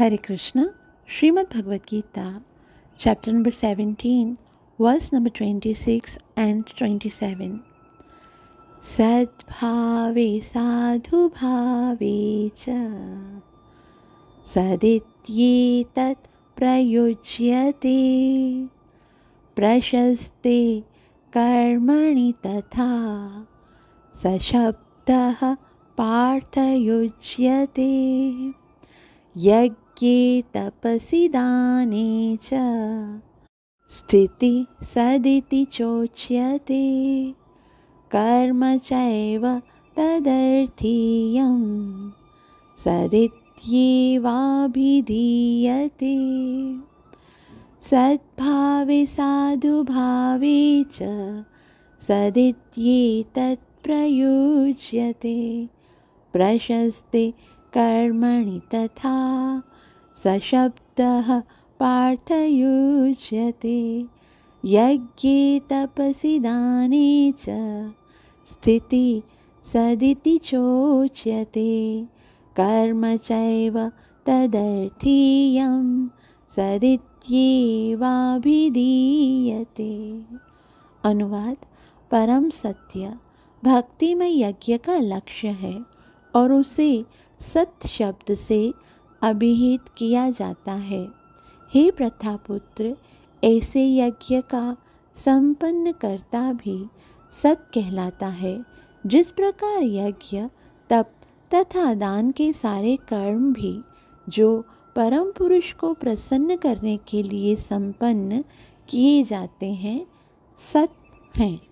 Hare Krishna Shrimad Bhagavad Gita chapter number seventeen verse number twenty six and seven सद्भावे साधु भावे च सदित्येतत् प्रयुज्यते प्रशस्ते कर्मणि तथा सशब्दः पार्थयुज्यते यज्ञ ये तपसिदाने च स्थिति सदिति चोच्यते कर्म चैव तदर्थीयं सदित्येवाभिधीयते सद्भावे साधुभावे च सदित्येतत् प्रयुज्यते प्रशस्ते कर्मणि तथा सशब्दः पार्थयुज्यते यज्ञे तपसि दाने च स्थिति सदिति चोच्यते कर्म चैव तदर्थीयं सदित्येवाभिधीयते अनुवाद परम सत्य भक्ति में यज्ञ का लक्ष्य है और उसे सत शब्द से अभिहित किया जाता है हे प्रथापुत्र ऐसे यज्ञ का संपन्न करता भी सत कहलाता है जिस प्रकार यज्ञ तप तथा दान के सारे कर्म भी जो परम पुरुष को प्रसन्न करने के लिए संपन्न किए जाते हैं सत हैं